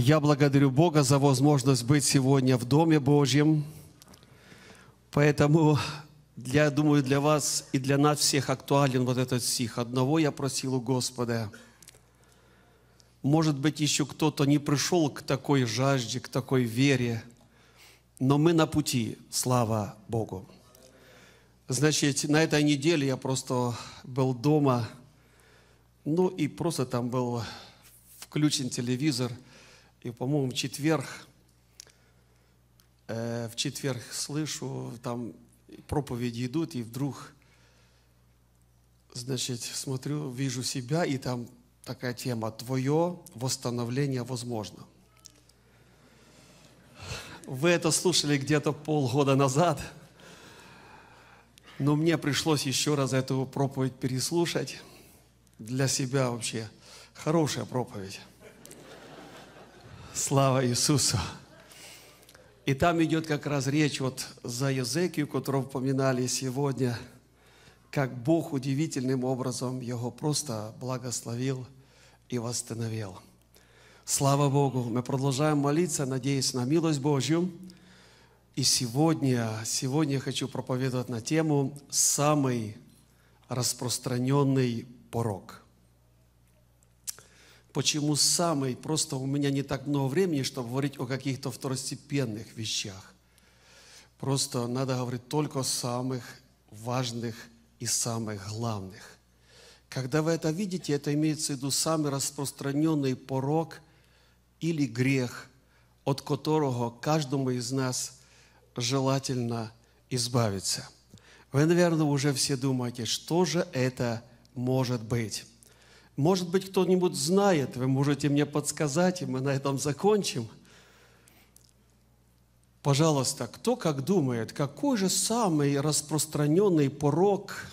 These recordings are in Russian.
Я благодарю Бога за возможность быть сегодня в Доме Божьем. Поэтому, я думаю, для вас и для нас всех актуален вот этот стих. Одного я просил у Господа. Может быть, еще кто-то не пришел к такой жажде, к такой вере, но мы на пути, слава Богу. Значит, на этой неделе я просто был дома, ну и просто там был включен телевизор – и, по-моему, в четверг, э, в четверг слышу, там проповеди идут, и вдруг, значит, смотрю, вижу себя, и там такая тема «Твое восстановление возможно». Вы это слушали где-то полгода назад, но мне пришлось еще раз эту проповедь переслушать для себя вообще. Хорошая проповедь. Слава Иисусу! И там идет как раз речь вот за Езекию, которого упоминали сегодня, как Бог удивительным образом его просто благословил и восстановил. Слава Богу! Мы продолжаем молиться, надеясь на милость Божью. И сегодня, сегодня я хочу проповедовать на тему «Самый распространенный порог» почему самый, просто у меня не так много времени, чтобы говорить о каких-то второстепенных вещах. Просто надо говорить только о самых важных и самых главных. Когда вы это видите, это имеется в виду самый распространенный порог или грех, от которого каждому из нас желательно избавиться. Вы, наверное, уже все думаете, что же это может быть. Может быть, кто-нибудь знает, вы можете мне подсказать, и мы на этом закончим. Пожалуйста, кто как думает, какой же самый распространенный порог?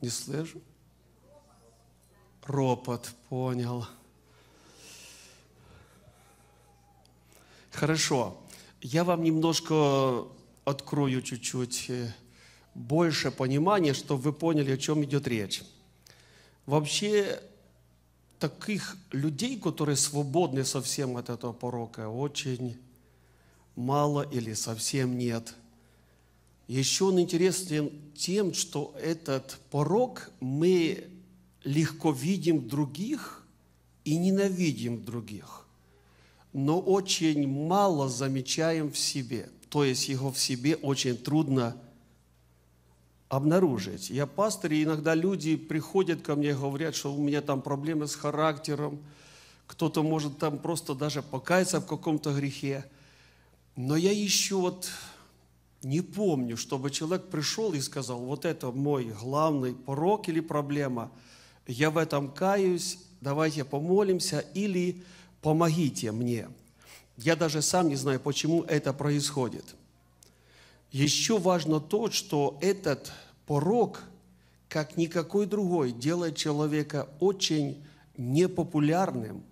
Не слышу? Ропот, понял. Хорошо, я вам немножко открою чуть-чуть э, больше понимания, чтобы вы поняли, о чем идет речь. Вообще, таких людей, которые свободны совсем от этого порока, очень мало или совсем нет. Еще он интересен тем, что этот порок мы легко видим других и ненавидим других, но очень мало замечаем в себе. То есть его в себе очень трудно обнаружить. Я пастор, и иногда люди приходят ко мне и говорят, что у меня там проблемы с характером, кто-то может там просто даже покаяться в каком-то грехе. Но я еще вот не помню, чтобы человек пришел и сказал, вот это мой главный порог или проблема, я в этом каюсь, давайте помолимся или помогите мне. Я даже сам не знаю, почему это происходит – еще важно то, что этот порог, как никакой другой, делает человека очень непопулярным.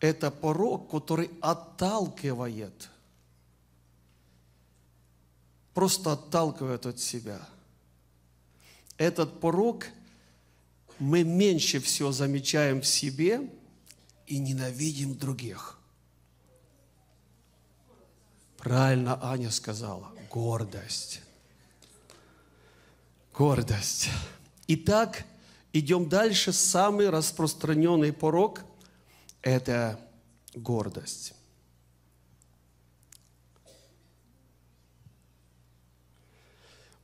Это порог, который отталкивает, просто отталкивает от себя. Этот порог мы меньше всего замечаем в себе и ненавидим других. Правильно Аня сказала. Гордость. Гордость. Итак, идем дальше. Самый распространенный порог – это гордость.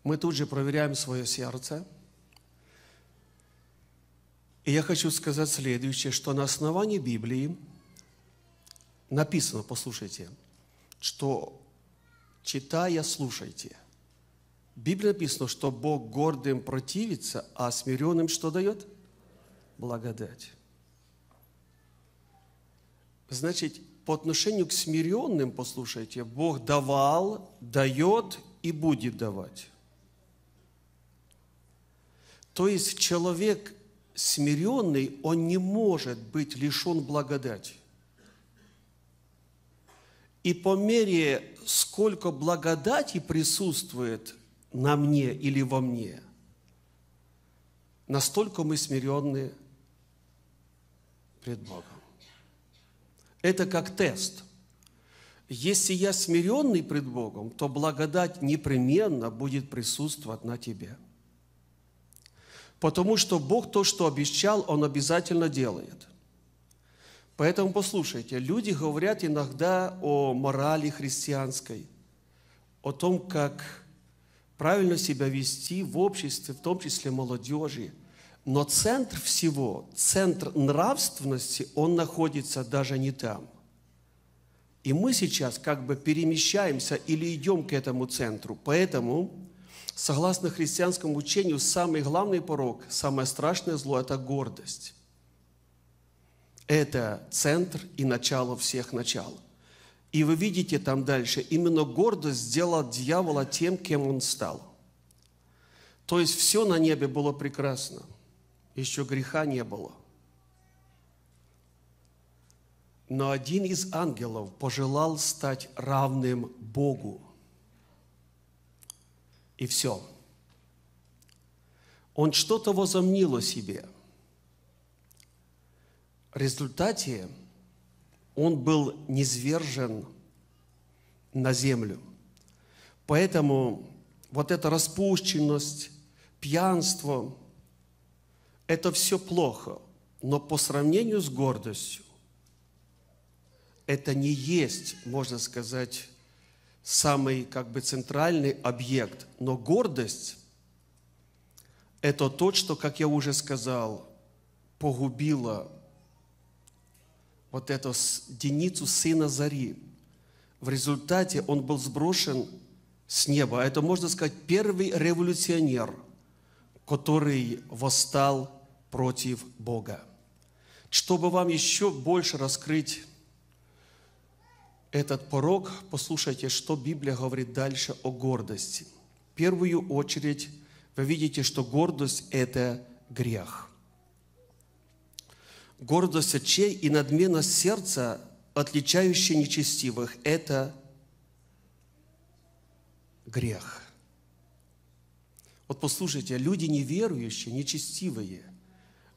Мы тут же проверяем свое сердце. И я хочу сказать следующее, что на основании Библии написано, послушайте – что читая, слушайте. В Библии написано, что Бог гордым противится, а смиренным что дает? Благодать. Значит, по отношению к смиренным, послушайте, Бог давал, дает и будет давать. То есть человек смиренный, он не может быть лишен благодати. И по мере, сколько благодати присутствует на мне или во мне, настолько мы смиренны пред Богом. Это как тест. Если я смиренный пред Богом, то благодать непременно будет присутствовать на тебе. Потому что Бог то, что обещал, Он обязательно делает – Поэтому послушайте, люди говорят иногда о морали христианской, о том, как правильно себя вести в обществе, в том числе молодежи. Но центр всего, центр нравственности, он находится даже не там. И мы сейчас как бы перемещаемся или идем к этому центру. Поэтому, согласно христианскому учению, самый главный порог, самое страшное зло – это гордость. Это центр и начало всех начал. И вы видите там дальше, именно гордость сделала дьявола тем, кем он стал. То есть все на небе было прекрасно, еще греха не было. Но один из ангелов пожелал стать равным Богу. И все. Он что-то возомнил о себе – результате он был низвержен на землю. Поэтому вот эта распущенность, пьянство, это все плохо. Но по сравнению с гордостью, это не есть, можно сказать, самый как бы центральный объект. Но гордость – это то, что, как я уже сказал, погубило вот эту деницу сына Зари. В результате он был сброшен с неба. А это, можно сказать, первый революционер, который восстал против Бога. Чтобы вам еще больше раскрыть этот порог, послушайте, что Библия говорит дальше о гордости. В первую очередь вы видите, что гордость – это грех – гордость очей и надменность сердца, отличающие нечестивых, это грех. Вот послушайте, люди неверующие, нечестивые,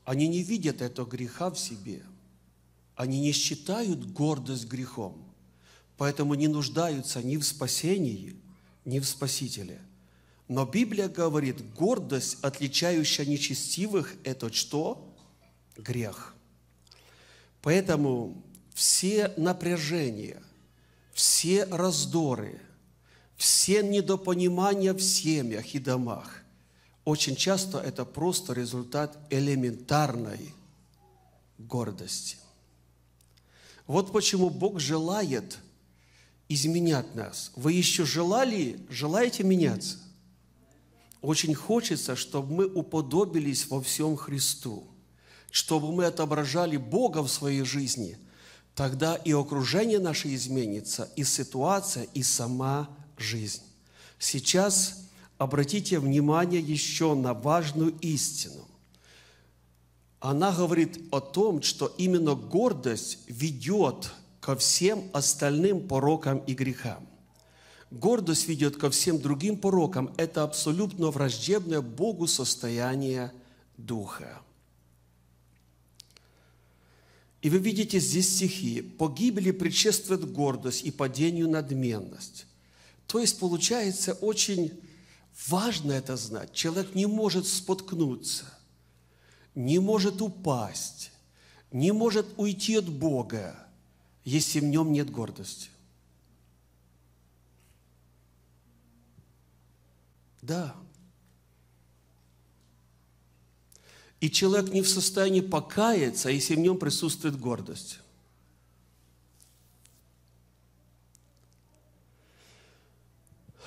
они не видят этого греха в себе. Они не считают гордость грехом. Поэтому не нуждаются ни в спасении, ни в Спасителе. Но Библия говорит, гордость, отличающая нечестивых, это что? Грех. Поэтому все напряжения, все раздоры, все недопонимания в семьях и домах, очень часто это просто результат элементарной гордости. Вот почему Бог желает изменять нас. Вы еще желали, желаете меняться? Очень хочется, чтобы мы уподобились во всем Христу – чтобы мы отображали Бога в своей жизни, тогда и окружение наше изменится, и ситуация, и сама жизнь. Сейчас обратите внимание еще на важную истину. Она говорит о том, что именно гордость ведет ко всем остальным порокам и грехам. Гордость ведет ко всем другим порокам. Это абсолютно враждебное Богу состояние духа. И вы видите здесь стихи. «Погибели предшествует гордость и падению надменность». То есть, получается, очень важно это знать. Человек не может споткнуться, не может упасть, не может уйти от Бога, если в нем нет гордости. Да, и человек не в состоянии покаяться, если в нем присутствует гордость.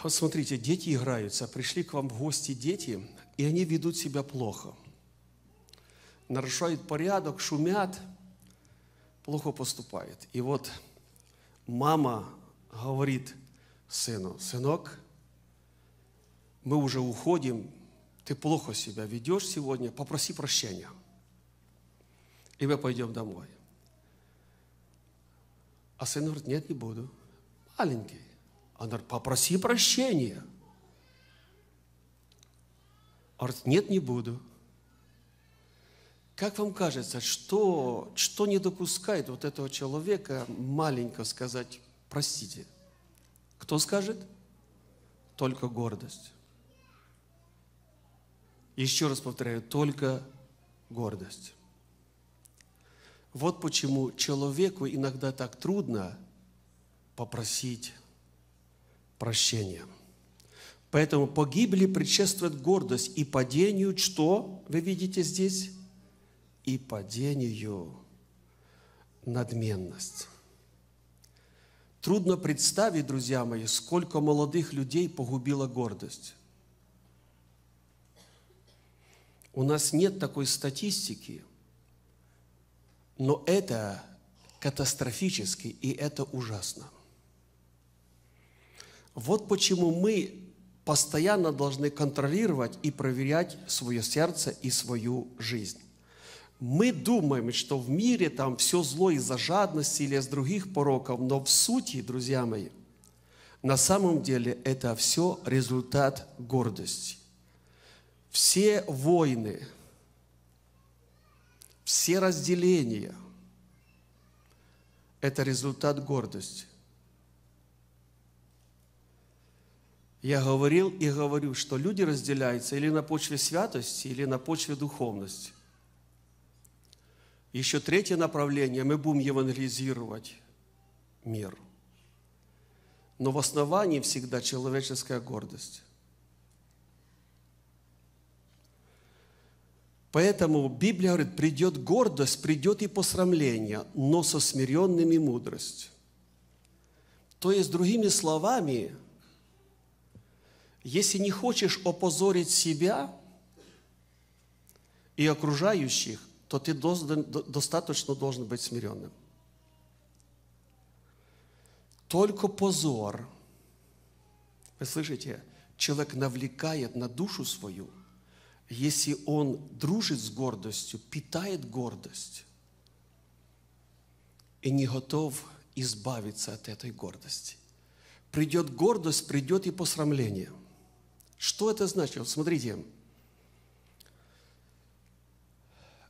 Вот смотрите, дети играются, пришли к вам в гости дети, и они ведут себя плохо. Нарушают порядок, шумят, плохо поступают. И вот мама говорит сыну, сынок, мы уже уходим, ты плохо себя ведешь сегодня, попроси прощения. И мы пойдем домой. А сын говорит, нет, не буду. Маленький. Он говорит, попроси прощения. Он говорит, нет, не буду. Как вам кажется, что, что не допускает вот этого человека маленько сказать «простите»? Кто скажет? Только гордость. Еще раз повторяю, только гордость. Вот почему человеку иногда так трудно попросить прощения. Поэтому погибли предшествует гордость и падению, что вы видите здесь? И падению надменность. Трудно представить, друзья мои, сколько молодых людей погубила гордость. У нас нет такой статистики, но это катастрофически, и это ужасно. Вот почему мы постоянно должны контролировать и проверять свое сердце и свою жизнь. Мы думаем, что в мире там все зло из-за жадности или из других пороков, но в сути, друзья мои, на самом деле это все результат гордости все войны, все разделения – это результат гордости. Я говорил и говорю, что люди разделяются или на почве святости, или на почве духовности. Еще третье направление – мы будем евангелизировать мир. Но в основании всегда человеческая гордость. Поэтому Библия говорит, придет гордость, придет и посрамление, но со смиренными мудрость. То есть, другими словами, если не хочешь опозорить себя и окружающих, то ты должен, достаточно должен быть смиренным. Только позор, вы слышите, человек навлекает на душу свою – если он дружит с гордостью, питает гордость и не готов избавиться от этой гордости. Придет гордость, придет и посрамление. Что это значит? Вот смотрите,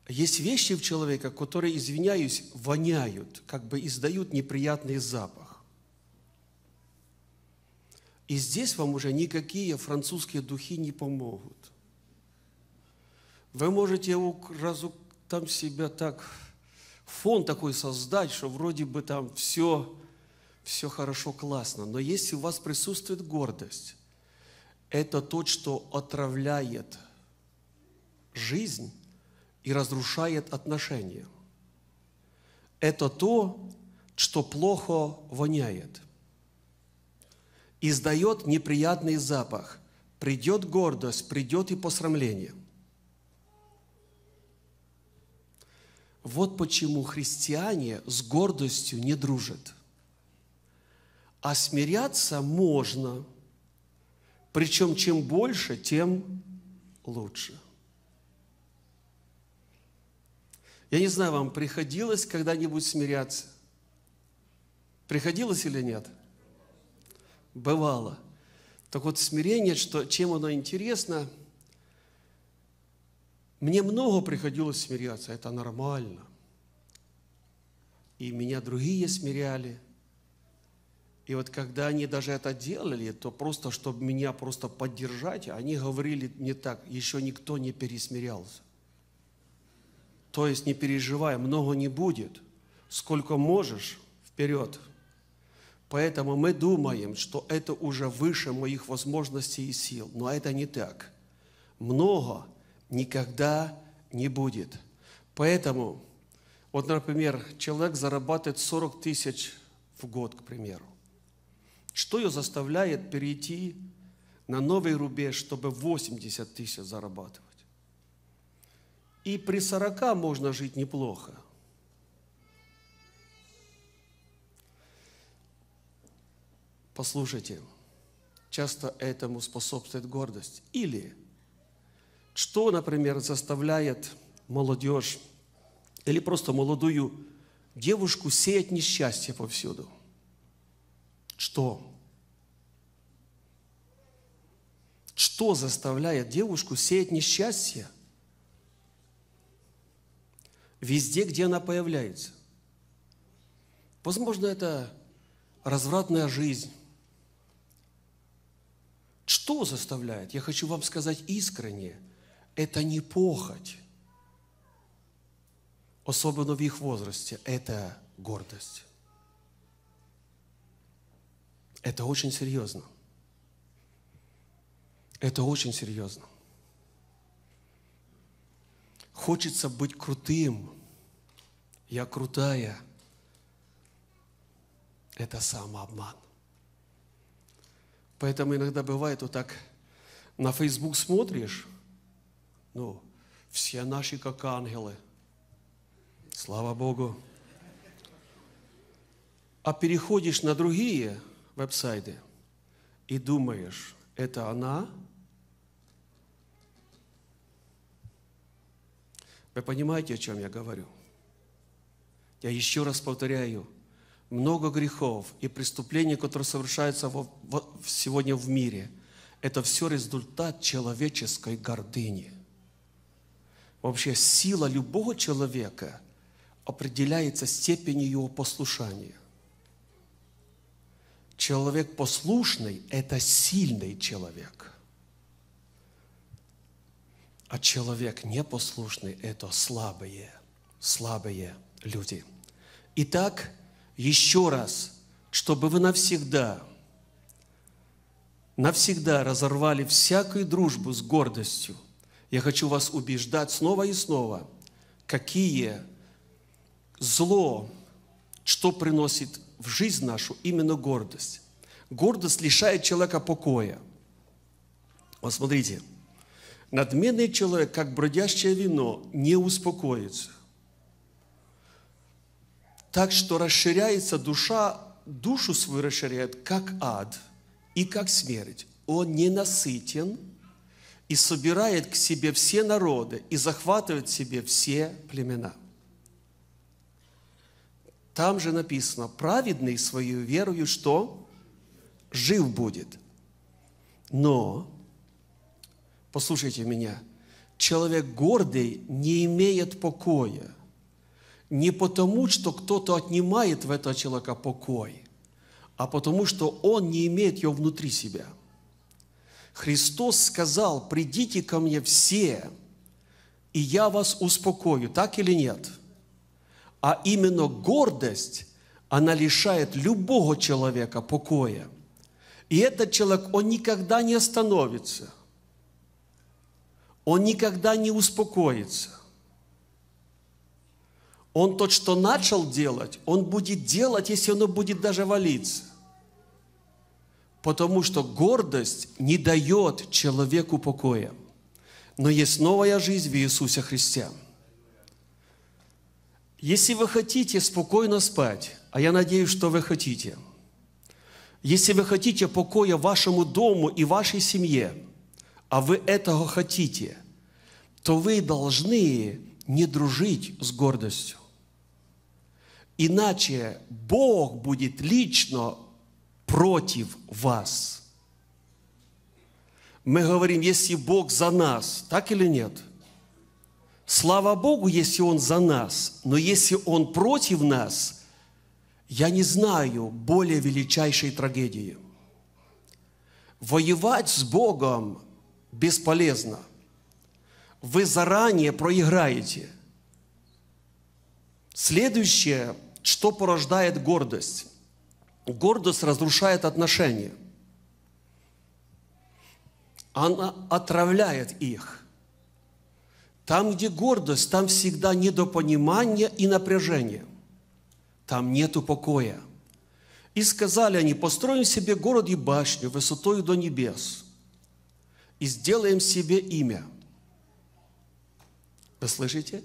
есть вещи в человека, которые, извиняюсь, воняют, как бы издают неприятный запах. И здесь вам уже никакие французские духи не помогут – вы можете разу там себя так, фон такой создать, что вроде бы там все, все хорошо, классно. Но если у вас присутствует гордость, это то, что отравляет жизнь и разрушает отношения. Это то, что плохо воняет. Издает неприятный запах. Придет гордость, придет и посрамление – Вот почему христиане с гордостью не дружат. А смиряться можно. Причем чем больше, тем лучше. Я не знаю, вам приходилось когда-нибудь смиряться? Приходилось или нет? Бывало. Так вот, смирение, что, чем оно интересно, мне много приходилось смиряться, это нормально. И меня другие смиряли. И вот когда они даже это делали, то просто, чтобы меня просто поддержать, они говорили мне так, еще никто не пересмирялся. То есть не переживай, много не будет. Сколько можешь, вперед. Поэтому мы думаем, что это уже выше моих возможностей и сил. Но это не так. Много – никогда не будет. Поэтому, вот, например, человек зарабатывает 40 тысяч в год, к примеру. Что ее заставляет перейти на новый рубеж, чтобы 80 тысяч зарабатывать? И при 40 можно жить неплохо. Послушайте, часто этому способствует гордость. Или что, например, заставляет молодежь или просто молодую девушку сеять несчастье повсюду? Что? Что заставляет девушку сеять несчастье везде, где она появляется? Возможно, это развратная жизнь. Что заставляет? Я хочу вам сказать искренне – это не похоть, особенно в их возрасте, это гордость. Это очень серьезно. Это очень серьезно. Хочется быть крутым. Я крутая. Это самообман. Поэтому иногда бывает вот так на Facebook смотришь, ну, все наши как ангелы. Слава Богу. А переходишь на другие веб-сайты и думаешь, это она? Вы понимаете, о чем я говорю? Я еще раз повторяю, много грехов и преступлений, которые совершаются сегодня в мире, это все результат человеческой гордыни – Вообще сила любого человека определяется степенью его послушания. Человек послушный – это сильный человек. А человек непослушный – это слабые, слабые люди. Итак, еще раз, чтобы вы навсегда, навсегда разорвали всякую дружбу с гордостью – я хочу вас убеждать снова и снова, какие зло, что приносит в жизнь нашу именно гордость. Гордость лишает человека покоя. Вот смотрите, надменный человек, как бродящее вино, не успокоится. Так что расширяется душа, душу свою расширяет, как ад и как смерть. Он не насытен – и собирает к себе все народы и захватывает себе все племена. Там же написано, праведный свою верою что? Жив будет. Но, послушайте меня, человек гордый не имеет покоя. Не потому, что кто-то отнимает в этого человека покой, а потому, что он не имеет его внутри себя – Христос сказал, придите ко мне все, и я вас успокою, так или нет? А именно гордость, она лишает любого человека покоя. И этот человек, он никогда не остановится. Он никогда не успокоится. Он тот, что начал делать, он будет делать, если оно будет даже валиться потому что гордость не дает человеку покоя. Но есть новая жизнь в Иисусе Христе. Если вы хотите спокойно спать, а я надеюсь, что вы хотите, если вы хотите покоя вашему дому и вашей семье, а вы этого хотите, то вы должны не дружить с гордостью. Иначе Бог будет лично против вас. Мы говорим, если Бог за нас, так или нет? Слава Богу, если Он за нас, но если Он против нас, я не знаю более величайшей трагедии. Воевать с Богом бесполезно. Вы заранее проиграете. Следующее, что порождает гордость. Гордость разрушает отношения. Она отравляет их. Там, где гордость, там всегда недопонимание и напряжение. Там нету покоя. И сказали они, построим себе город и башню высотою до небес, и сделаем себе имя. Вы слышите?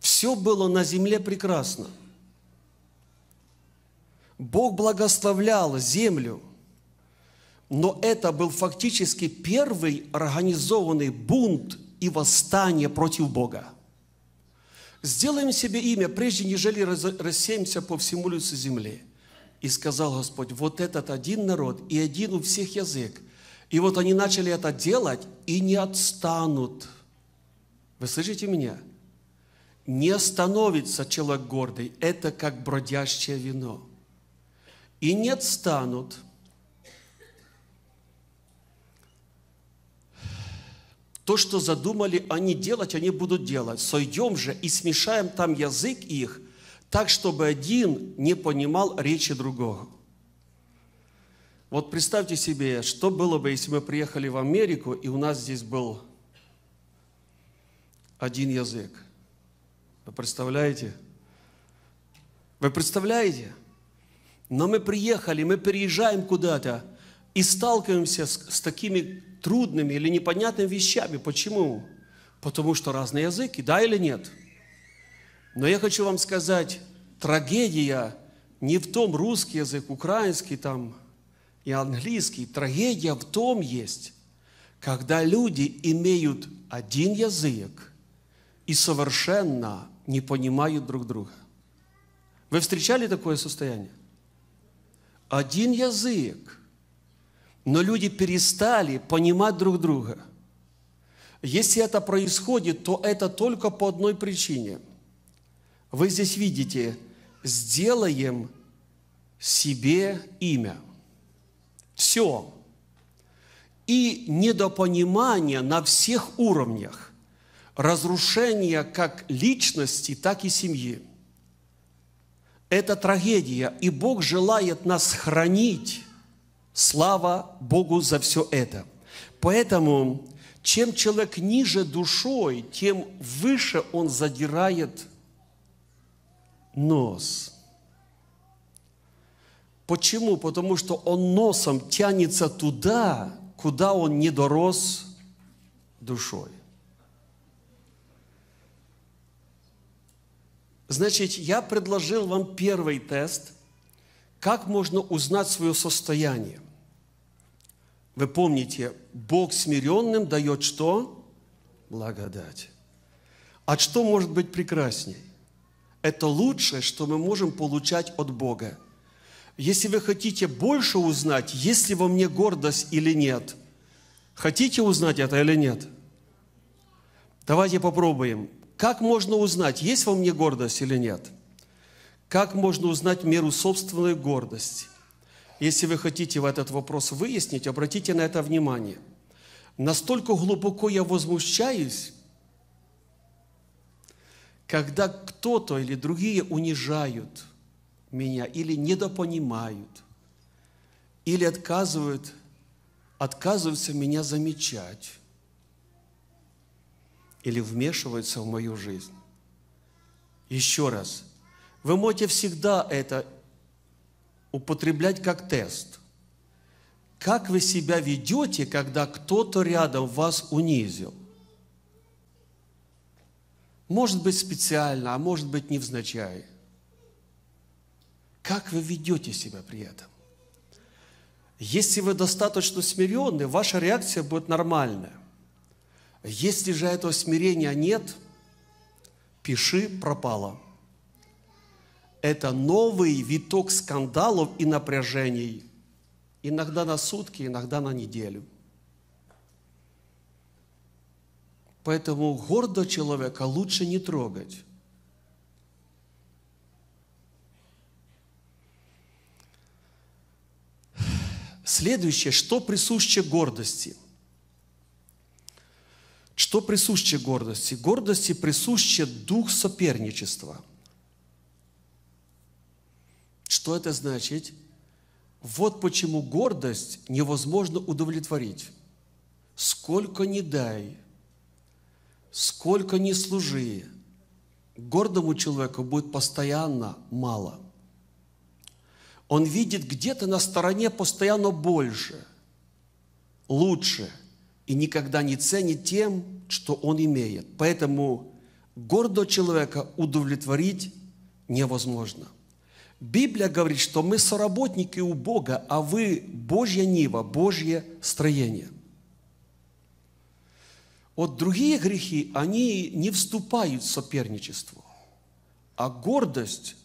Все было на земле прекрасно – Бог благословлял землю, но это был фактически первый организованный бунт и восстание против Бога. Сделаем себе имя, прежде нежели рассеемся по всему лицу земли. И сказал Господь, вот этот один народ и один у всех язык. И вот они начали это делать и не отстанут. Вы слышите меня? Не остановится человек гордый. Это как бродящее вино и не отстанут. То, что задумали они делать, они будут делать. Сойдем же и смешаем там язык их, так, чтобы один не понимал речи другого. Вот представьте себе, что было бы, если мы приехали в Америку, и у нас здесь был один язык. Вы представляете? Вы представляете? Но мы приехали, мы переезжаем куда-то и сталкиваемся с, с такими трудными или непонятными вещами. Почему? Потому что разные языки, да или нет? Но я хочу вам сказать, трагедия не в том русский язык, украинский там и английский. Трагедия в том есть, когда люди имеют один язык и совершенно не понимают друг друга. Вы встречали такое состояние? один язык, но люди перестали понимать друг друга. Если это происходит, то это только по одной причине. Вы здесь видите, сделаем себе имя. Все. И недопонимание на всех уровнях. Разрушение как личности, так и семьи. Это трагедия, и Бог желает нас хранить. Слава Богу за все это. Поэтому, чем человек ниже душой, тем выше он задирает нос. Почему? Потому что он носом тянется туда, куда он не дорос душой. Значит, я предложил вам первый тест, как можно узнать свое состояние. Вы помните, Бог смиренным дает что? Благодать. А что может быть прекрасней? Это лучшее, что мы можем получать от Бога. Если вы хотите больше узнать, есть ли во мне гордость или нет, хотите узнать это или нет? Давайте попробуем. Как можно узнать, есть во мне гордость или нет? Как можно узнать меру собственной гордости? Если вы хотите в этот вопрос выяснить, обратите на это внимание. Настолько глубоко я возмущаюсь, когда кто-то или другие унижают меня или недопонимают, или отказывают, отказываются меня замечать или вмешивается в мою жизнь. Еще раз, вы можете всегда это употреблять как тест. Как вы себя ведете, когда кто-то рядом вас унизил? Может быть, специально, а может быть, невзначай. Как вы ведете себя при этом? Если вы достаточно смиренны, ваша реакция будет нормальная. Если же этого смирения нет, пиши пропало. Это новый виток скандалов и напряжений. Иногда на сутки, иногда на неделю. Поэтому гордо человека лучше не трогать. Следующее, что присуще гордости – что присуще гордости? Гордости присуще дух соперничества. Что это значит? Вот почему гордость невозможно удовлетворить. Сколько ни дай, сколько ни служи, гордому человеку будет постоянно мало. Он видит где-то на стороне постоянно больше, лучше – и никогда не ценит тем, что он имеет. Поэтому гордо человека удовлетворить невозможно. Библия говорит, что мы соработники у Бога, а вы Божья нива, Божье строение. Вот другие грехи, они не вступают в соперничество. А гордость,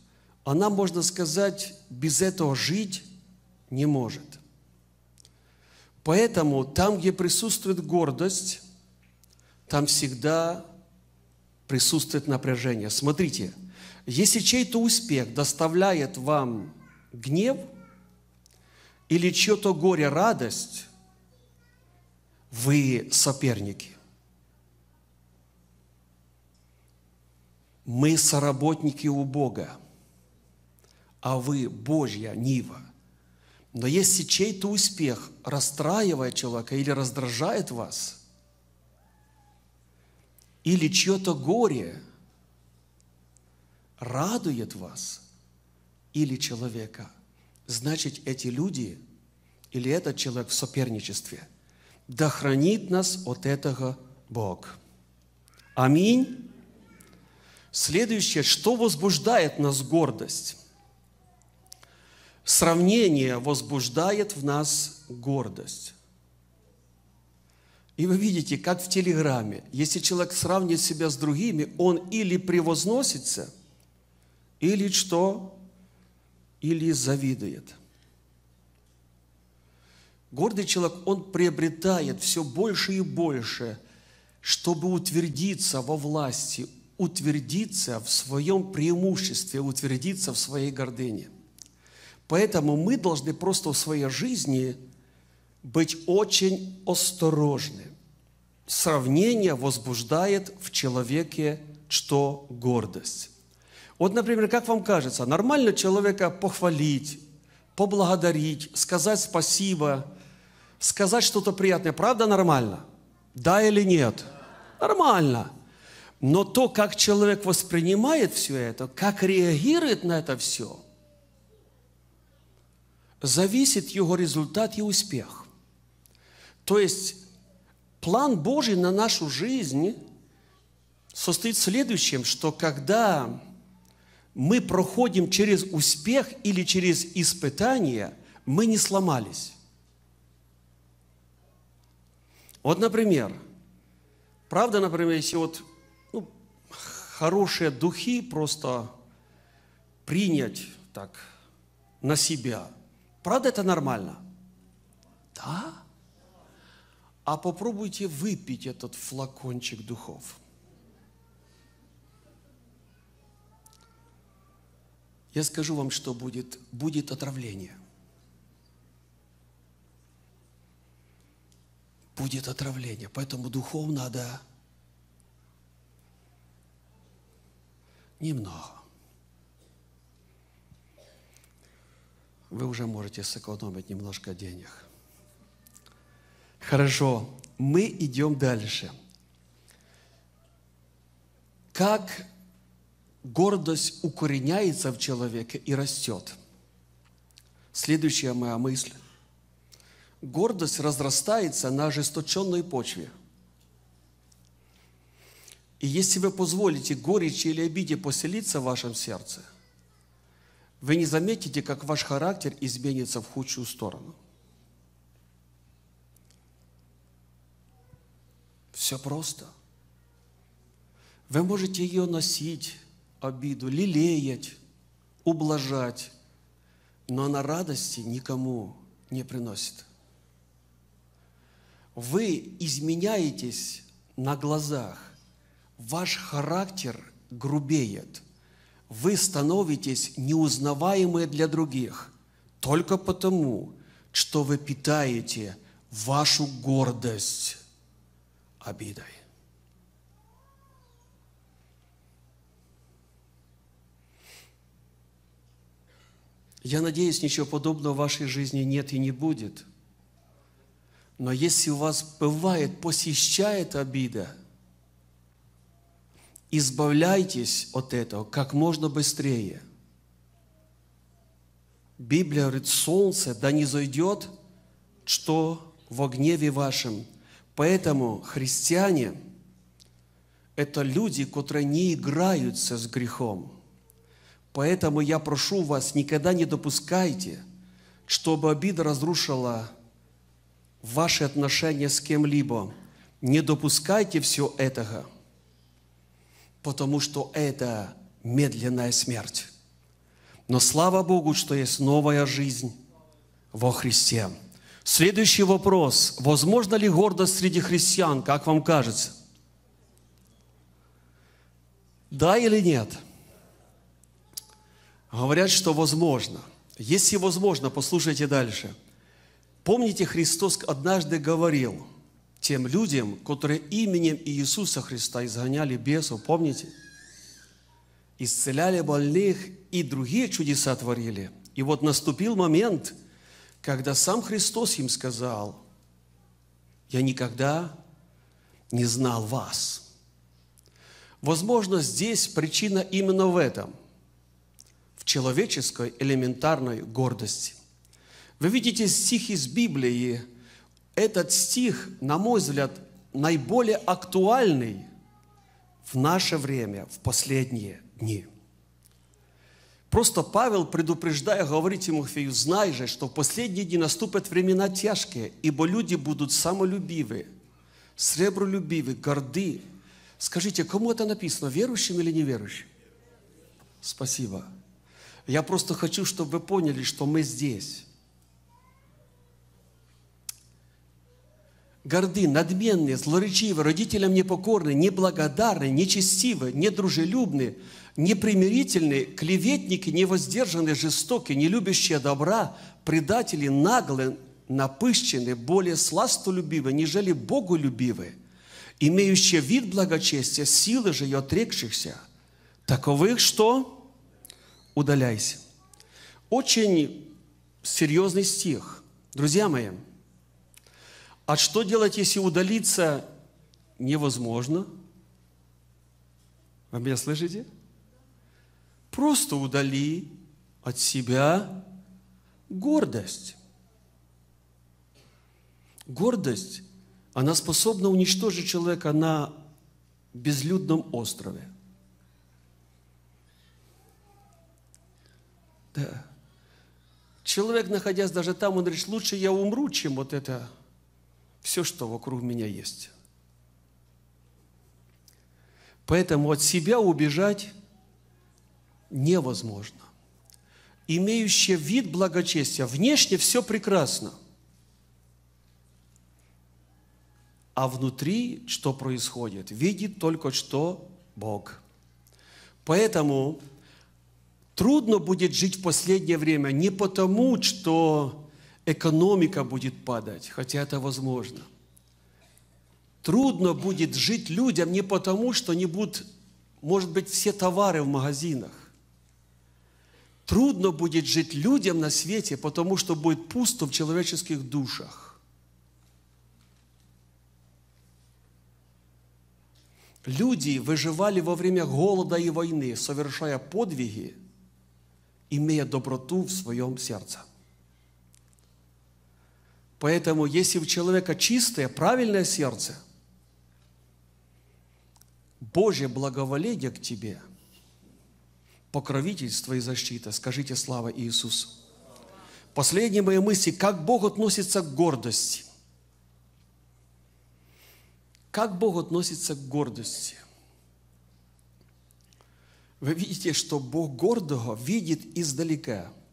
она, можно сказать, без этого жить не может – Поэтому там, где присутствует гордость, там всегда присутствует напряжение. Смотрите, если чей-то успех доставляет вам гнев или чье-то горе радость, вы соперники. Мы соработники у Бога, а вы Божья Нива. Но если чей-то успех расстраивает человека или раздражает вас, или чье-то горе радует вас или человека, значит, эти люди или этот человек в соперничестве. Да хранит нас от этого Бог. Аминь. Следующее, что возбуждает нас гордость? Сравнение возбуждает в нас гордость. И вы видите, как в телеграме, если человек сравнивает себя с другими, он или превозносится, или что? Или завидует. Гордый человек, он приобретает все больше и больше, чтобы утвердиться во власти, утвердиться в своем преимуществе, утвердиться в своей гордыне. Поэтому мы должны просто в своей жизни быть очень осторожны. Сравнение возбуждает в человеке что гордость. Вот, например, как вам кажется, нормально человека похвалить, поблагодарить, сказать спасибо, сказать что-то приятное. Правда нормально? Да или нет? Нормально. Но то, как человек воспринимает все это, как реагирует на это все – зависит его результат и успех. То есть план Божий на нашу жизнь состоит в следующем, что когда мы проходим через успех или через испытание, мы не сломались. Вот, например, правда, например, если вот ну, хорошие духи просто принять так на себя – Правда это нормально? Да? А попробуйте выпить этот флакончик духов. Я скажу вам, что будет. Будет отравление. Будет отравление. Поэтому духов надо немного. вы уже можете сэкономить немножко денег. Хорошо, мы идем дальше. Как гордость укореняется в человеке и растет. Следующая моя мысль. Гордость разрастается на ожесточенной почве. И если вы позволите горечи или обиде поселиться в вашем сердце – вы не заметите, как ваш характер изменится в худшую сторону. Все просто. Вы можете ее носить, обиду, лелеять, ублажать, но она радости никому не приносит. Вы изменяетесь на глазах, ваш характер грубеет – вы становитесь неузнаваемые для других только потому, что вы питаете вашу гордость обидой. Я надеюсь, ничего подобного в вашей жизни нет и не будет. Но если у вас бывает, посещает обида – избавляйтесь от этого как можно быстрее. Библия говорит, солнце да не зайдет, что во гневе вашем. Поэтому христиане – это люди, которые не играются с грехом. Поэтому я прошу вас, никогда не допускайте, чтобы обида разрушила ваши отношения с кем-либо. Не допускайте все этого – потому что это медленная смерть. Но слава Богу, что есть новая жизнь во Христе. Следующий вопрос. Возможно ли гордость среди христиан, как вам кажется? Да или нет? Говорят, что возможно. Если возможно, послушайте дальше. Помните, Христос однажды говорил – тем людям, которые именем Иисуса Христа изгоняли бесов, помните? Исцеляли больных и другие чудеса творили. И вот наступил момент, когда сам Христос им сказал, «Я никогда не знал вас». Возможно, здесь причина именно в этом, в человеческой элементарной гордости. Вы видите стих из Библии – этот стих, на мой взгляд, наиболее актуальный в наше время, в последние дни. Просто Павел, предупреждая, говорит Тимофею, знай же, что в последние дни наступят времена тяжкие, ибо люди будут самолюбивы, сребролюбивы, горды. Скажите, кому это написано, верующим или неверующим? Спасибо. Я просто хочу, чтобы вы поняли, что мы здесь. горды, надменны, злоречивы, родителям непокорны, неблагодарны, нечестивы, недружелюбны, непримирительны, клеветники, невоздержанные, жестоки, не любящие добра, предатели, наглые, напыщены, более сластолюбивы, нежели боголюбивы, имеющие вид благочестия, силы же и отрекшихся. Таковых что? Удаляйся. Очень серьезный стих. Друзья мои, а что делать, если удалиться невозможно? Вы меня слышите? Просто удали от себя гордость. Гордость, она способна уничтожить человека на безлюдном острове. Да. Человек, находясь даже там, он говорит, лучше я умру, чем вот это все, что вокруг меня есть. Поэтому от себя убежать невозможно. имеющий вид благочестия, внешне все прекрасно, а внутри что происходит? Видит только что Бог. Поэтому трудно будет жить в последнее время не потому, что экономика будет падать, хотя это возможно. Трудно будет жить людям не потому, что не будут, может быть, все товары в магазинах. Трудно будет жить людям на свете, потому что будет пусто в человеческих душах. Люди выживали во время голода и войны, совершая подвиги, имея доброту в своем сердце – Поэтому, если у человека чистое, правильное сердце, Божье благоволение к тебе, покровительство и защита, скажите слава Иисусу. Последние мои мысли, как Бог относится к гордости. Как Бог относится к гордости? Вы видите, что Бог гордого видит издалека –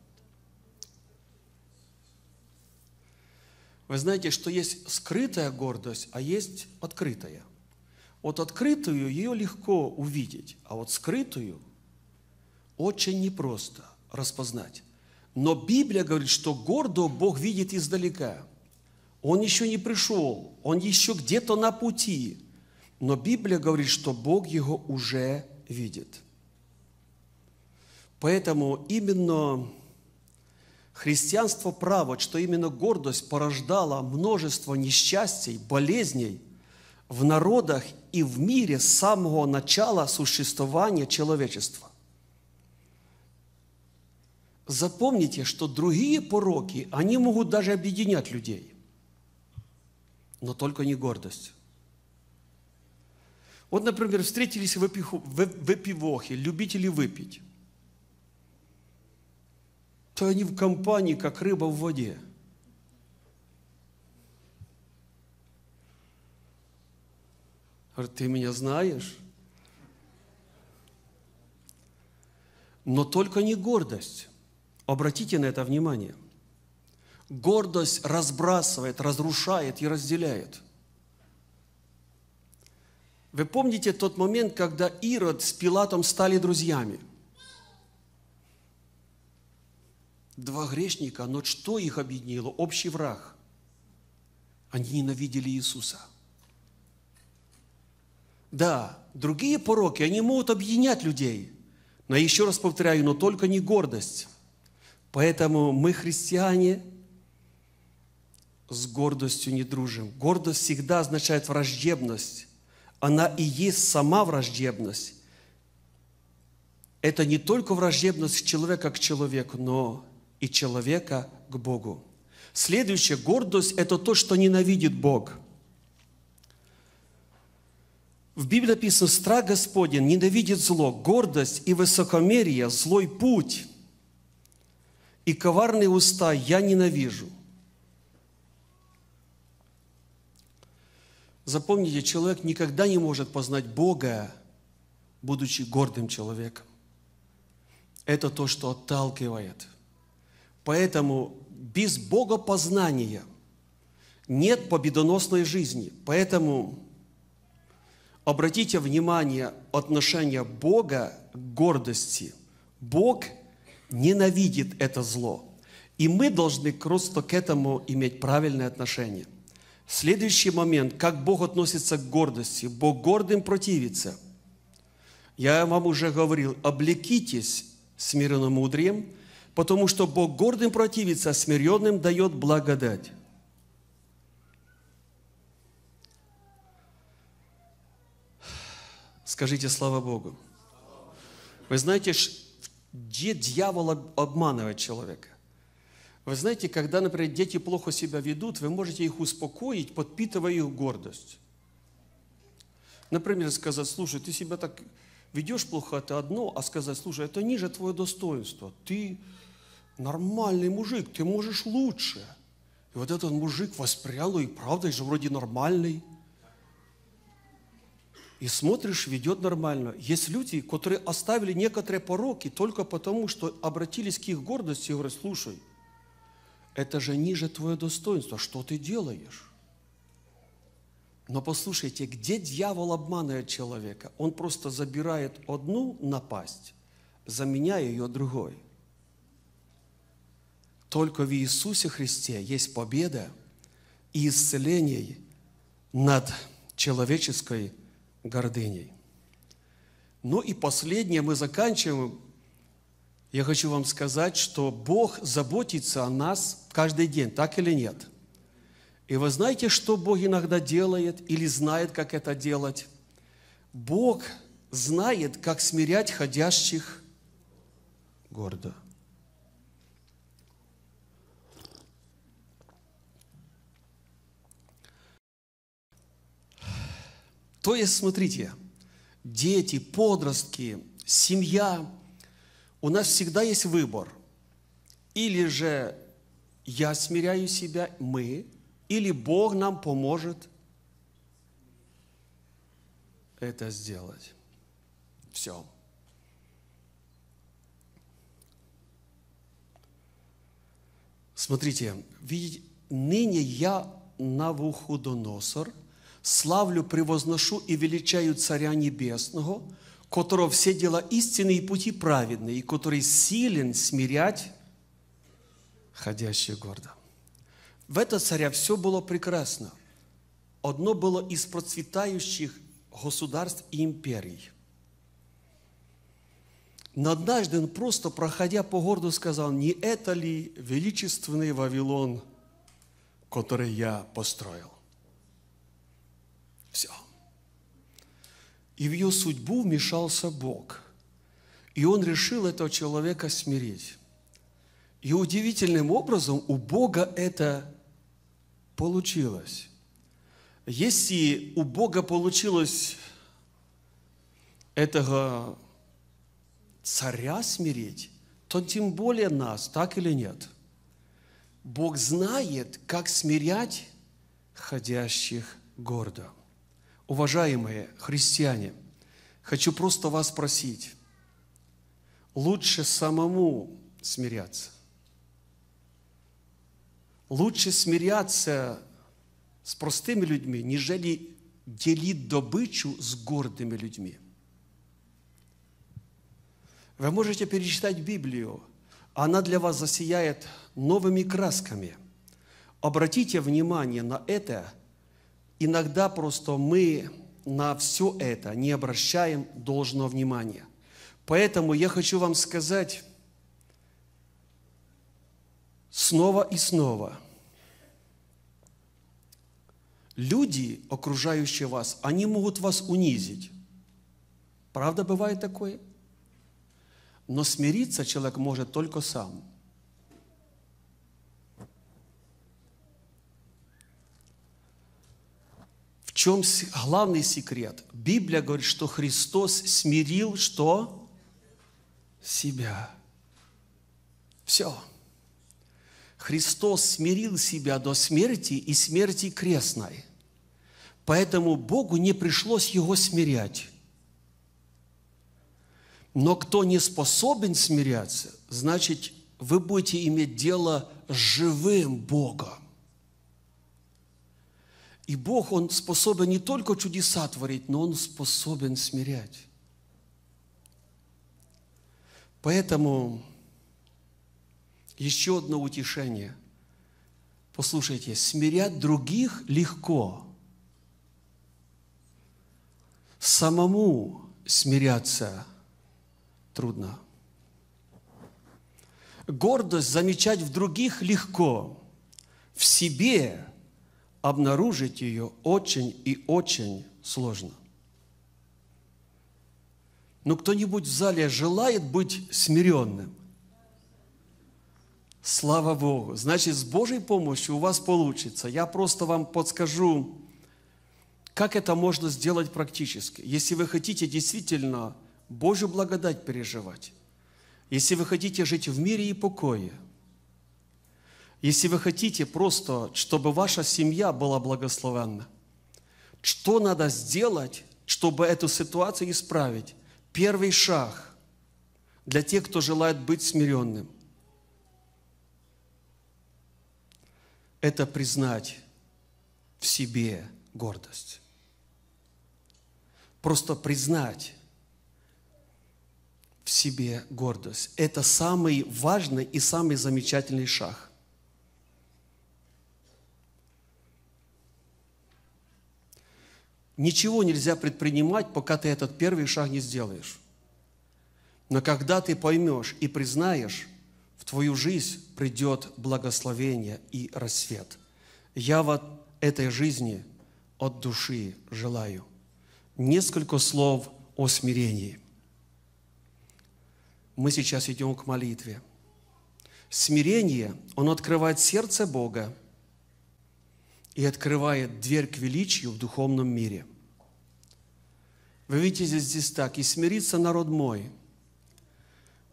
Вы знаете, что есть скрытая гордость, а есть открытая. Вот открытую ее легко увидеть, а вот скрытую очень непросто распознать. Но Библия говорит, что гордо Бог видит издалека. Он еще не пришел, он еще где-то на пути. Но Библия говорит, что Бог его уже видит. Поэтому именно Христианство право, что именно гордость порождала множество несчастий, болезней в народах и в мире с самого начала существования человечества. Запомните, что другие пороки, они могут даже объединять людей, но только не гордость. Вот, например, встретились в выпивохе, любители выпить то они в компании, как рыба в воде. Говорит, ты меня знаешь? Но только не гордость. Обратите на это внимание. Гордость разбрасывает, разрушает и разделяет. Вы помните тот момент, когда Ирод с Пилатом стали друзьями – два грешника, но что их объединило? Общий враг. Они ненавидели Иисуса. Да, другие пороки, они могут объединять людей. Но еще раз повторяю, но только не гордость. Поэтому мы, христиане, с гордостью не дружим. Гордость всегда означает враждебность. Она и есть сама враждебность. Это не только враждебность человека к человеку, но и человека к Богу. Следующая гордость – это то, что ненавидит Бог. В Библии написано, страх Господень ненавидит зло, гордость и высокомерие – злой путь. И коварные уста я ненавижу. Запомните, человек никогда не может познать Бога, будучи гордым человеком. Это то, что отталкивает – Поэтому без богопознания нет победоносной жизни. Поэтому обратите внимание отношение Бога к гордости. Бог ненавидит это зло. И мы должны просто к этому иметь правильное отношение. Следующий момент, как Бог относится к гордости. Бог гордым противится. Я вам уже говорил, облекитесь с миром смиренномудрием – потому что Бог гордым противится, а смиренным дает благодать. Скажите слава Богу. Вы знаете, где дьявол обманывает человека? Вы знаете, когда, например, дети плохо себя ведут, вы можете их успокоить, подпитывая их гордость. Например, сказать, слушай, ты себя так ведешь плохо, это а одно, а сказать, слушай, это ниже твое достоинство. Ты нормальный мужик, ты можешь лучше. И вот этот мужик воспрял, и правда, и же вроде нормальный. И смотришь, ведет нормально. Есть люди, которые оставили некоторые пороки только потому, что обратились к их гордости и говорят, слушай, это же ниже твое достоинство, что ты делаешь? Но послушайте, где дьявол обманывает человека? Он просто забирает одну напасть, заменяя ее другой – только в Иисусе Христе есть победа и исцеление над человеческой гордыней. Ну и последнее мы заканчиваем. Я хочу вам сказать, что Бог заботится о нас каждый день, так или нет. И вы знаете, что Бог иногда делает или знает, как это делать? Бог знает, как смирять ходящих гордо. То есть, смотрите, дети, подростки, семья, у нас всегда есть выбор. Или же я смиряю себя, мы, или Бог нам поможет это сделать. Все. Смотрите, видите, ныне я Навуходоносор – славлю, превозношу и величаю Царя Небесного, которого все дела истинные и пути праведные, и который силен смирять ходящие гордо. В это царя все было прекрасно. Одно было из процветающих государств и империй. Но однажды он просто, проходя по городу, сказал, не это ли величественный Вавилон, который я построил? Все. И в ее судьбу вмешался Бог. И он решил этого человека смирить. И удивительным образом у Бога это получилось. Если у Бога получилось этого царя смирить, то тем более нас, так или нет. Бог знает, как смирять ходящих гордо. Уважаемые христиане, хочу просто вас спросить: лучше самому смиряться. Лучше смиряться с простыми людьми, нежели делить добычу с гордыми людьми. Вы можете перечитать Библию, она для вас засияет новыми красками. Обратите внимание на это – иногда просто мы на все это не обращаем должного внимания. Поэтому я хочу вам сказать снова и снова, люди, окружающие вас, они могут вас унизить. Правда, бывает такое? Но смириться человек может только сам – В чем главный секрет? Библия говорит, что Христос смирил что? Себя. Все. Христос смирил себя до смерти и смерти крестной. Поэтому Богу не пришлось его смирять. Но кто не способен смиряться, значит, вы будете иметь дело с живым Богом. И Бог, Он способен не только чудеса творить, но Он способен смирять. Поэтому еще одно утешение. Послушайте, смирять других легко. Самому смиряться трудно. Гордость замечать в других легко. В себе обнаружить ее очень и очень сложно. Но кто-нибудь в зале желает быть смиренным? Слава Богу! Значит, с Божьей помощью у вас получится. Я просто вам подскажу, как это можно сделать практически. Если вы хотите действительно Божью благодать переживать, если вы хотите жить в мире и покое – если вы хотите просто, чтобы ваша семья была благословенна, что надо сделать, чтобы эту ситуацию исправить? Первый шаг для тех, кто желает быть смиренным, это признать в себе гордость. Просто признать в себе гордость. Это самый важный и самый замечательный шаг. Ничего нельзя предпринимать, пока ты этот первый шаг не сделаешь. Но когда ты поймешь и признаешь, в твою жизнь придет благословение и рассвет. Я вот этой жизни от души желаю. Несколько слов о смирении. Мы сейчас идем к молитве. Смирение, он открывает сердце Бога – и открывает дверь к величию в духовном мире. Вы видите здесь, здесь так. «И смирится народ мой,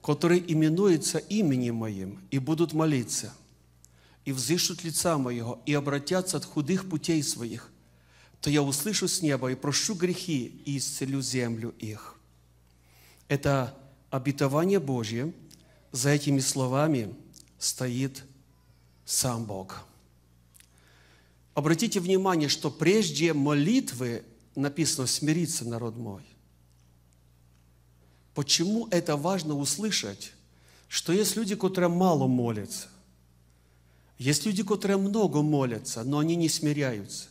который именуется именем моим, и будут молиться, и взыщут лица моего, и обратятся от худых путей своих, то я услышу с неба и прощу грехи, и исцелю землю их». Это обетование Божье. За этими словами стоит сам Бог – Обратите внимание, что прежде молитвы написано «смириться, народ мой». Почему это важно услышать? Что есть люди, которые мало молятся. Есть люди, которые много молятся, но они не смиряются.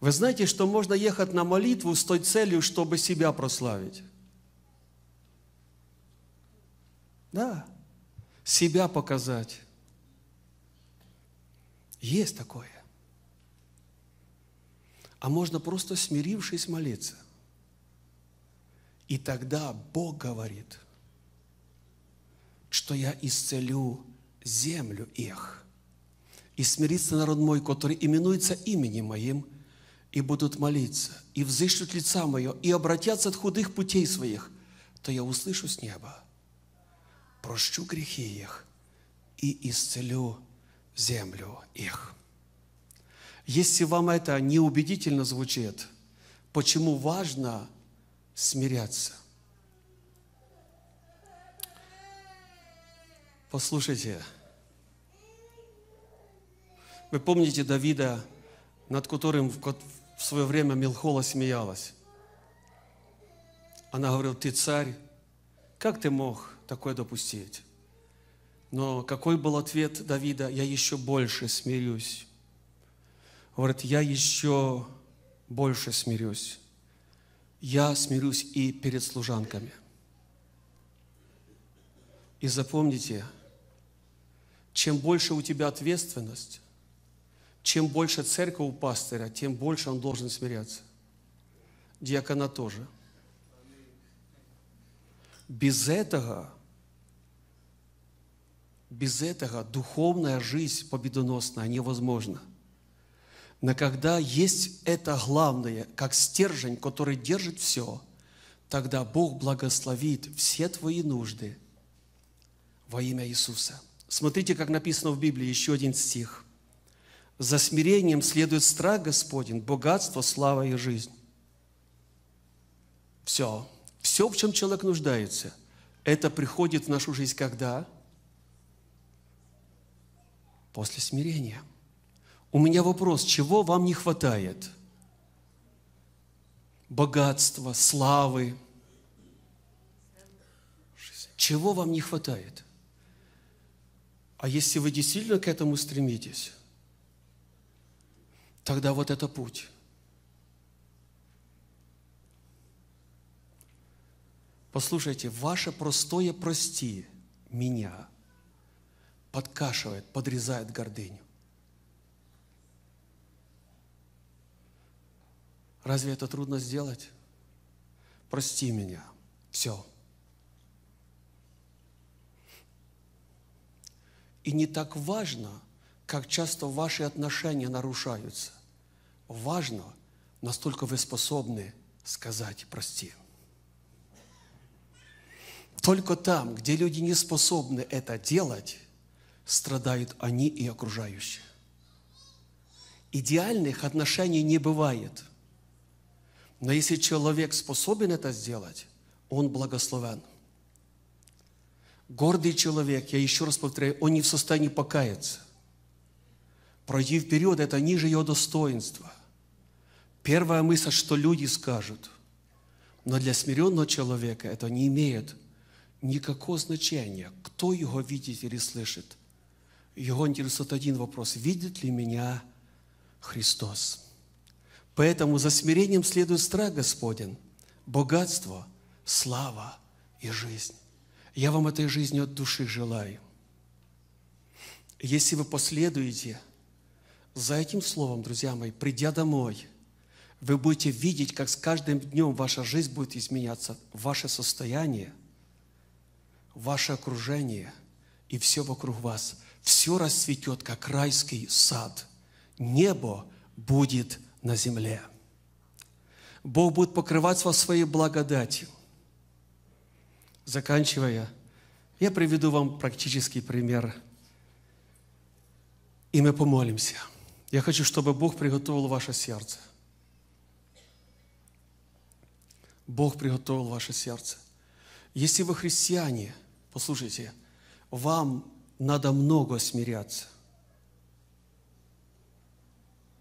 Вы знаете, что можно ехать на молитву с той целью, чтобы себя прославить? Да себя показать. Есть такое. А можно просто смирившись молиться. И тогда Бог говорит, что я исцелю землю их. И смирится народ мой, который именуется именем моим, и будут молиться, и взыщут лица мое, и обратятся от худых путей своих, то я услышу с неба прощу грехи их и исцелю землю их. Если вам это неубедительно звучит, почему важно смиряться? Послушайте, вы помните Давида, над которым в свое время Милхола смеялась? Она говорила, ты царь, как ты мог такое допустить. Но какой был ответ Давида? Я еще больше смирюсь. Говорит, я еще больше смирюсь. Я смирюсь и перед служанками. И запомните, чем больше у тебя ответственность, чем больше церковь у пастыря, тем больше он должен смиряться. Диакона тоже. Без этого – без этого духовная жизнь победоносная невозможна. Но когда есть это главное, как стержень, который держит все, тогда Бог благословит все твои нужды во имя Иисуса. Смотрите, как написано в Библии, еще один стих. «За смирением следует страх Господень, богатство, слава и жизнь». Все. Все, в чем человек нуждается, это приходит в нашу жизнь когда – После смирения. У меня вопрос, чего вам не хватает? Богатства, славы. Чего вам не хватает? А если вы действительно к этому стремитесь, тогда вот это путь. Послушайте, ваше простое «прости» меня – подкашивает, подрезает гордыню. Разве это трудно сделать? Прости меня. Все. И не так важно, как часто ваши отношения нарушаются. Важно, настолько вы способны сказать «прости». Только там, где люди не способны это делать, страдают они и окружающие. Идеальных отношений не бывает. Но если человек способен это сделать, он благословен. Гордый человек, я еще раз повторяю, он не в состоянии покаяться. Пройти вперед – это ниже его достоинства. Первая мысль, что люди скажут. Но для смиренного человека это не имеет никакого значения, кто его видит или слышит его интересует один вопрос. Видит ли меня Христос? Поэтому за смирением следует страх Господен, богатство, слава и жизнь. Я вам этой жизни от души желаю. Если вы последуете за этим словом, друзья мои, придя домой, вы будете видеть, как с каждым днем ваша жизнь будет изменяться, ваше состояние, ваше окружение и все вокруг вас – все расцветет, как райский сад. Небо будет на земле. Бог будет покрывать вас своей благодатью. Заканчивая, я приведу вам практический пример. И мы помолимся. Я хочу, чтобы Бог приготовил ваше сердце. Бог приготовил ваше сердце. Если вы христиане, послушайте, вам надо много смиряться.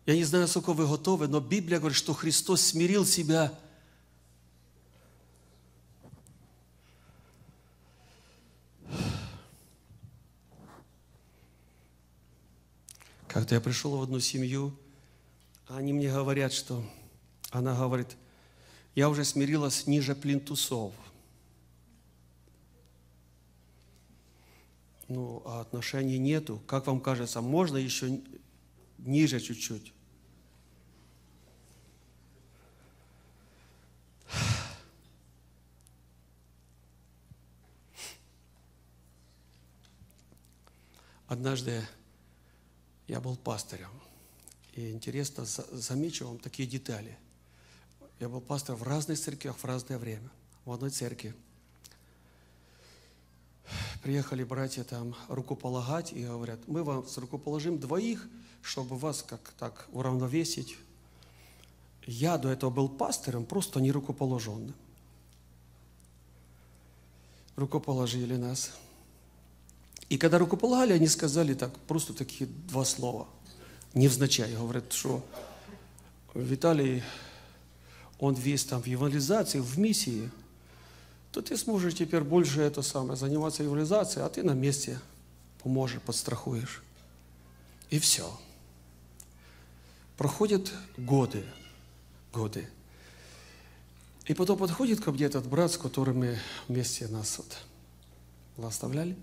Я не знаю, сколько вы готовы, но Библия говорит, что Христос смирил себя. Как-то я пришел в одну семью, а они мне говорят, что она говорит, я уже смирилась ниже плинтусов – ну, а отношений нету. Как вам кажется, можно еще ниже чуть-чуть? Однажды я был пастором. И интересно, замечу вам такие детали. Я был пастором в разных церквях в разное время. В одной церкви – приехали братья там руку рукополагать и говорят, мы вам руку положим двоих, чтобы вас как так уравновесить. Я до этого был пастором просто не рукоположенным. Рукоположили нас. И когда рукополагали, они сказали так, просто такие два слова. Невзначай. Говорят, что Виталий, он весь там в евангелизации, в миссии – то ты сможешь теперь больше это самое, заниматься евангелизацией, а ты на месте поможешь, подстрахуешь. И все. Проходят годы, годы. И потом подходит ко мне этот брат, с которым мы вместе нас вот оставляли,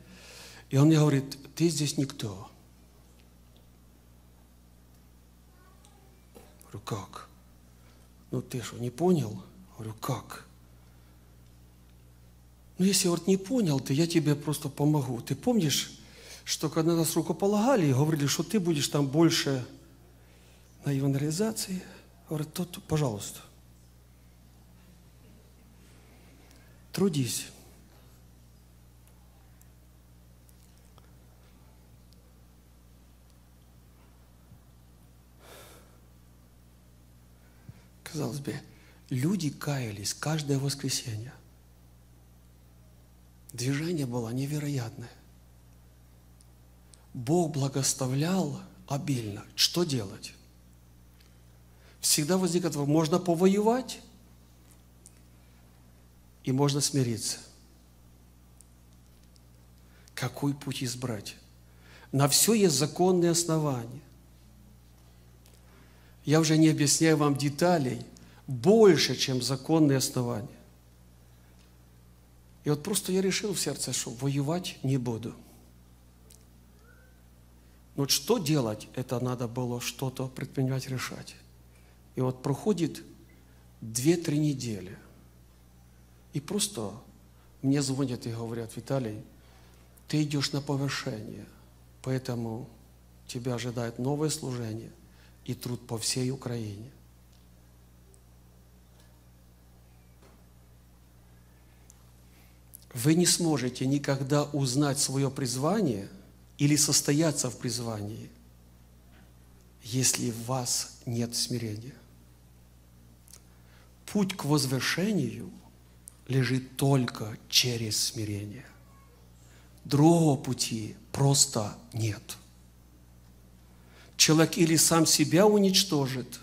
и он мне говорит, ты здесь никто. говорю, как? Ну ты что, не понял? говорю, как? Ну, если, вот не понял ты, я тебе просто помогу. Ты помнишь, что когда нас рукополагали и говорили, что ты будешь там больше на евангелизации, говорит, тот, пожалуйста, трудись. Казалось бы, люди каялись каждое воскресенье. Движение было невероятное. Бог благоставлял обильно. Что делать? Всегда возникает вопрос, можно повоевать и можно смириться. Какой путь избрать? На все есть законные основания. Я уже не объясняю вам деталей, больше, чем законные основания. И вот просто я решил в сердце, что воевать не буду. Но вот что делать, это надо было что-то предпринимать, решать. И вот проходит две-три недели. И просто мне звонят и говорят, Виталий, ты идешь на повышение, поэтому тебя ожидает новое служение и труд по всей Украине. вы не сможете никогда узнать свое призвание или состояться в призвании, если в вас нет смирения. Путь к возвышению лежит только через смирение. Другого пути просто нет. Человек или сам себя уничтожит,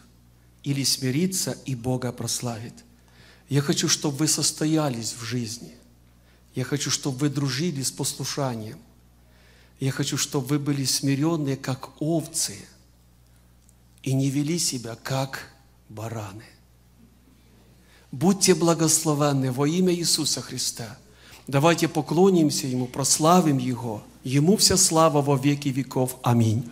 или смирится и Бога прославит. Я хочу, чтобы вы состоялись в жизни – я хочу, чтобы вы дружили с послушанием. Я хочу, чтобы вы были смиренные, как овцы, и не вели себя, как бараны. Будьте благословенны во имя Иисуса Христа. Давайте поклонимся Ему, прославим Его. Ему вся слава во веки веков. Аминь.